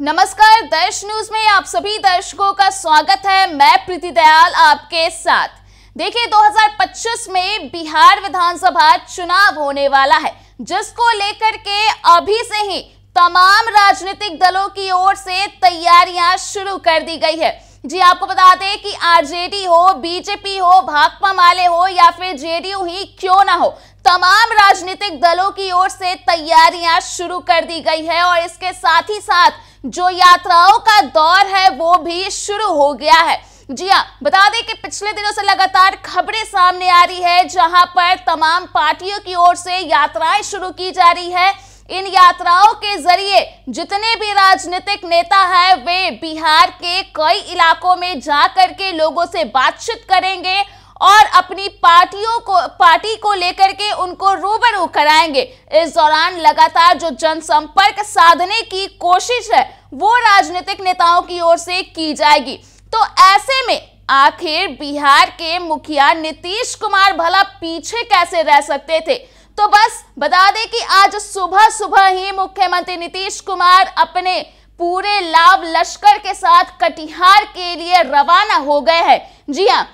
नमस्कार दर्श न्यूज में आप सभी दर्शकों का स्वागत है मैं प्रीति दयाल आपके साथ देखिए 2025 में बिहार विधानसभा चुनाव होने वाला है जिसको लेकर के अभी से ही तमाम राजनीतिक दलों की ओर से तैयारियां शुरू कर दी गई है जी आपको बता दें कि आरजेडी हो बीजेपी हो भाकपा माले हो या फिर जेडीयू ही क्यों ना हो तमाम राजनीतिक दलों की ओर से तैयारियां शुरू कर दी गई है और इसके साथ ही साथ जो यात्राओं का दौर है वो भी शुरू हो गया है जी हाँ बता दें कि पिछले दिनों से लगातार खबरें सामने आ रही है जहां पर तमाम पार्टियों की ओर से यात्राएं शुरू की जा रही है इन यात्राओं के जरिए जितने भी राजनीतिक नेता हैं वे बिहार के कई इलाकों में जा करके लोगों से बातचीत करेंगे और अपनी पार्टियों को पार्टी को लेकर के उनको रूबरू कराएंगे इस दौरान लगातार जो जनसंपर्क साधने की कोशिश है वो राजनीतिक नेताओं की ओर से की जाएगी तो ऐसे में आखिर बिहार के मुखिया नीतीश कुमार भला पीछे कैसे रह सकते थे तो बस बता दें कि आज सुबह सुबह ही मुख्यमंत्री नीतीश कुमार अपने पूरे लाभ लश्कर के साथ कटिहार के लिए रवाना हो गए हैं जी हाँ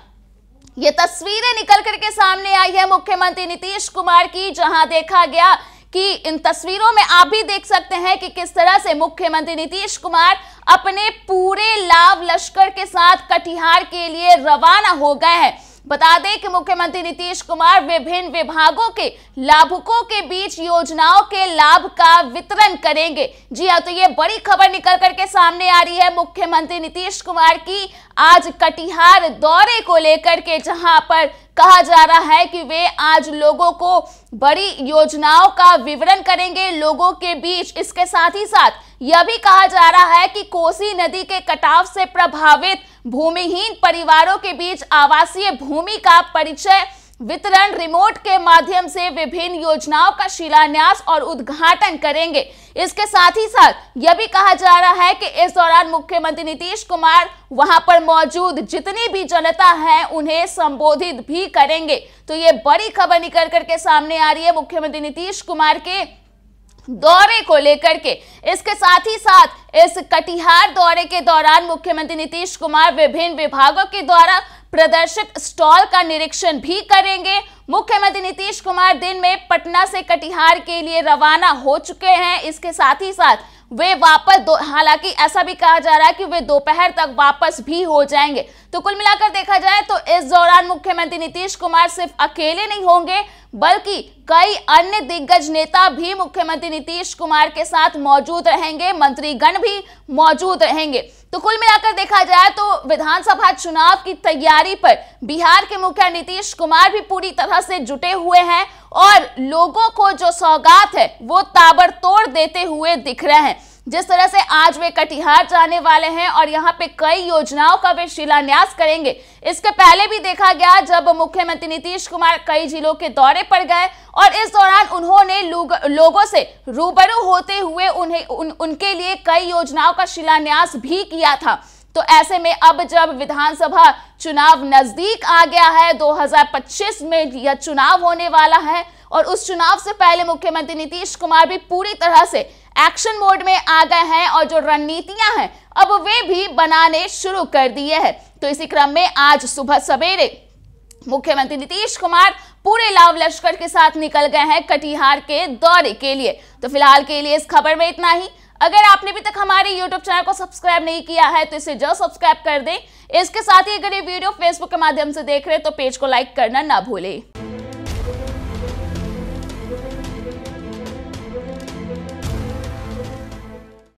ये तस्वीरें निकल करके सामने आई है मुख्यमंत्री नीतीश कुमार की जहां देखा गया कि इन तस्वीरों में आप भी देख सकते हैं कि किस तरह से मुख्यमंत्री नीतीश कुमार अपने पूरे लाभ लश्कर के साथ कटिहार के लिए रवाना हो गए हैं बता दें कि मुख्यमंत्री नीतीश कुमार विभिन्न विभागों के लाभुकों के बीच योजनाओं के लाभ का वितरण करेंगे जी हाँ तो ये बड़ी खबर निकल करके सामने आ रही है मुख्यमंत्री नीतीश कुमार की आज कटिहार दौरे को लेकर के जहां पर कहा जा रहा है कि वे आज लोगों को बड़ी योजनाओं का विवरण करेंगे लोगों के बीच इसके साथ ही साथ यह भी कहा जा रहा है कि कोसी नदी के कटाव से प्रभावित भूमिहीन परिवारों के बीच आवासीय भूमि का परिचय वितरण रिमोट के माध्यम से विभिन्न योजनाओं का शिलान्यास और उद्घाटन करेंगे इसके साथ ही साथ यह भी कहा जा रहा है कि इस दौरान मुख्यमंत्री नीतीश कुमार वहां पर मौजूद जितनी भी जनता है उन्हें संबोधित भी करेंगे तो ये बड़ी खबर निकल करके सामने आ रही है मुख्यमंत्री नीतीश कुमार के दौरे को लेकर के इसके साथ ही साथ इस कटिहार दौरे के दौरान मुख्यमंत्री नीतीश कुमार विभिन्न विभागों के द्वारा प्रदर्शित स्टॉल का निरीक्षण भी करेंगे मुख्यमंत्री नीतीश कुमार दिन में पटना से कटिहार के लिए रवाना हो चुके हैं इसके साथ ही साथ वे वापस हालांकि ऐसा भी कहा जा रहा है कि वे दोपहर तक वापस भी हो जाएंगे तो कुल मिलाकर देखा जाए तो इस दौरान मुख्यमंत्री नीतीश कुमार सिर्फ अकेले नहीं होंगे बल्कि कई अन्य दिग्गज नेता भी मुख्यमंत्री नीतीश कुमार के साथ मौजूद रहेंगे मंत्रीगण भी मौजूद रहेंगे तो कुल मिलाकर देखा जाए तो विधानसभा चुनाव की तैयारी पर बिहार के मुखिया नीतीश कुमार भी पूरी तरह से जुटे हुए हैं और लोगों को जो सौगात है वो ताबड़तोड़ देते हुए दिख रहे हैं जिस तरह से आज वे कटिहार जाने वाले हैं और यहाँ पे कई योजनाओं का वे शिलान्यास करेंगे इसके पहले भी देखा गया जब मुख्यमंत्री नीतीश कुमार कई जिलों के दौरे पर गए और इस दौरान उन्होंने लोगों से रूबरू होते हुए उन्हें उन, उनके लिए कई योजनाओं का शिलान्यास भी किया था तो ऐसे में अब जब विधानसभा चुनाव नजदीक आ गया है दो में यह चुनाव होने वाला है और उस चुनाव से पहले मुख्यमंत्री नीतीश कुमार भी पूरी तरह से एक्शन मोड में आ गए हैं और जो रणनीतियां हैं अब वे भी बनाने शुरू कर दिए हैं तो इसी क्रम में आज सुबह सवेरे मुख्यमंत्री नीतीश कुमार पूरे लाव लश्कर के साथ निकल गए हैं कटिहार के दौरे के लिए तो फिलहाल के लिए इस खबर में इतना ही अगर आपने अभी तक हमारे YouTube चैनल को सब्सक्राइब नहीं किया है तो इसे जरूर सब्सक्राइब कर दें इसके साथ ही अगर ये वीडियो फेसबुक के माध्यम से देख रहे हैं तो पेज को लाइक करना ना भूलें